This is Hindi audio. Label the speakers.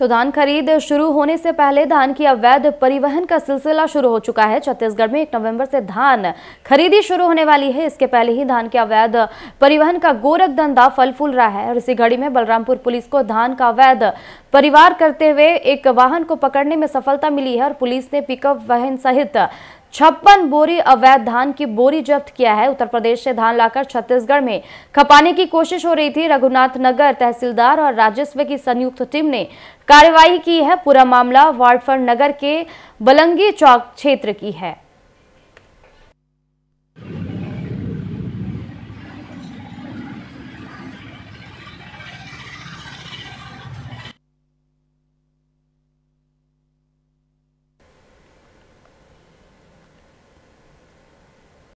Speaker 1: तो धान खरीद शुरू होने से पहले धान की अवैध परिवहन का सिलसिला शुरू हो चुका है छत्तीसगढ़ में एक नवंबर से धान खरीदी शुरू होने वाली है इसके पहले ही धान के अवैध परिवहन का गोरख धंधा फल फूल रहा है और इसी घड़ी में बलरामपुर पुलिस को धान का अवैध परिवार करते हुए एक वाहन को पकड़ने में सफलता मिली है और पुलिस ने पिकअप वाहन सहित छप्पन बोरी अवैध धान की बोरी जब्त किया है उत्तर प्रदेश से धान लाकर छत्तीसगढ़ में खपाने की कोशिश हो रही थी रघुनाथ नगर तहसीलदार और राजस्व की संयुक्त टीम ने कार्रवाई की है पूरा मामला वार्डफर नगर के बलंगी चौक क्षेत्र की है